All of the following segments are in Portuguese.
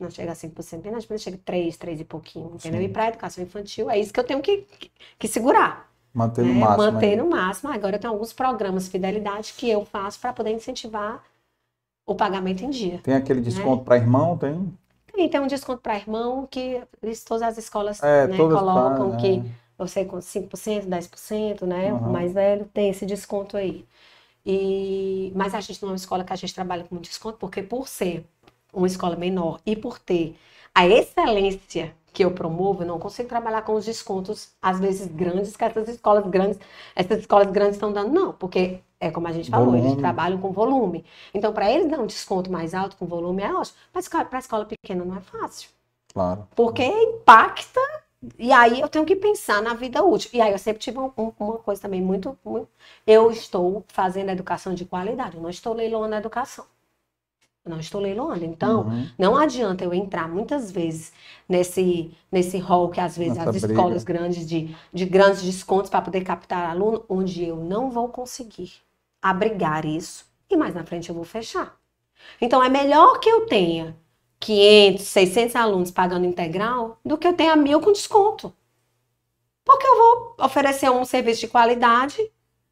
não chega a 5%, de chega a chega 3, 3 e pouquinho, entendeu? Sim. E para a educação infantil é isso que eu tenho que, que, que segurar. Manter no né? máximo. Manter no máximo. Agora eu tenho alguns programas de fidelidade que eu faço para poder incentivar o pagamento em dia. Tem aquele né? desconto né? para irmão, tem? Tem, tem um desconto para irmão que todas as escolas é, né, colocam pra, que é. eu sei com 5%, 10%, né? Uhum. O mais velho né, tem esse desconto aí. E, mas a gente não é uma escola que a gente trabalha com desconto, porque por ser uma escola menor e por ter a excelência que eu promovo, eu não consigo trabalhar com os descontos, às vezes grandes, que essas escolas grandes, essas escolas grandes estão dando, não, porque é como a gente falou, volume. eles trabalham com volume. Então, para eles dar um desconto mais alto com volume é ótimo, mas para a escola pequena não é fácil. Claro. Porque impacta, e aí eu tenho que pensar na vida útil. E aí eu sempre tive um, uma coisa também muito, muito. Eu estou fazendo educação de qualidade, eu não estou leilão a educação não estou leiloando. Então, uhum. não adianta eu entrar muitas vezes nesse, nesse hall que às vezes Nossa as briga. escolas grandes de, de grandes descontos para poder captar aluno, onde eu não vou conseguir abrigar isso e mais na frente eu vou fechar. Então, é melhor que eu tenha 500, 600 alunos pagando integral do que eu tenha mil com desconto. Porque eu vou oferecer um serviço de qualidade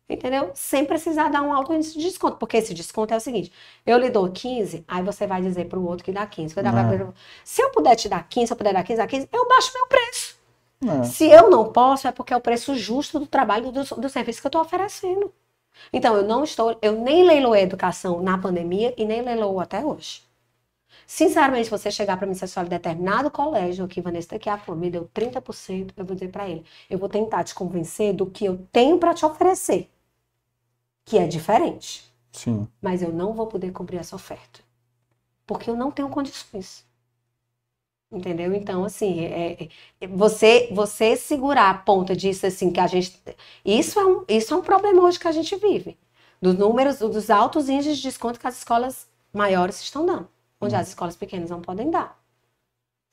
entendeu? Sem precisar dar um alto índice de desconto, porque esse desconto é o seguinte, eu lhe dou 15, aí você vai dizer para o outro que dá 15, é. pra... se eu puder te dar 15, se eu puder dar 15, dá 15, eu baixo meu preço. É. Se eu não posso, é porque é o preço justo do trabalho do, do serviço que eu estou oferecendo. Então, eu não estou, eu nem leiloei educação na pandemia e nem leiloei até hoje. Sinceramente, se você chegar para mim e dizer, determinado colégio aqui, Vanessa, daqui a pouco me deu 30%, eu vou dizer para ele, eu vou tentar te convencer do que eu tenho para te oferecer que é diferente. Sim. Mas eu não vou poder cumprir essa oferta. Porque eu não tenho condições. Entendeu? Então, assim, é, é, você você segurar a ponta disso, assim, que a gente. Isso é um, isso é um problema hoje que a gente vive. Dos números, dos altos índices de desconto que as escolas maiores estão dando, onde hum. as escolas pequenas não podem dar.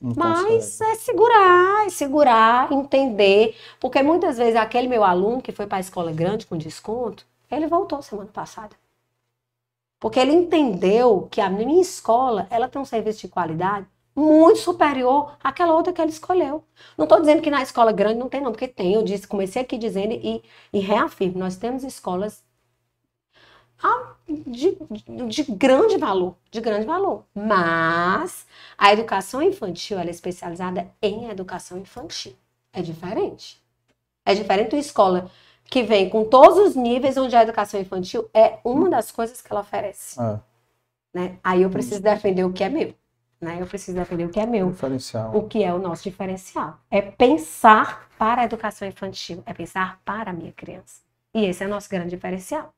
Não Mas consegue. é segurar, é segurar, entender. Porque muitas vezes aquele meu aluno que foi para a escola grande com desconto, ele voltou semana passada. Porque ele entendeu que a minha escola, ela tem um serviço de qualidade muito superior àquela outra que ele escolheu. Não estou dizendo que na escola grande não tem, não, porque tem. Eu disse, comecei aqui dizendo e, e reafirmo, nós temos escolas de, de, grande valor, de grande valor. Mas a educação infantil ela é especializada em educação infantil. É diferente. É diferente de escola que vem com todos os níveis, onde a educação infantil é uma das coisas que ela oferece. É. Né? Aí eu preciso defender o que é meu. Né? Eu preciso defender o que é meu. O que é o nosso diferencial. É pensar para a educação infantil, é pensar para a minha criança. E esse é o nosso grande diferencial.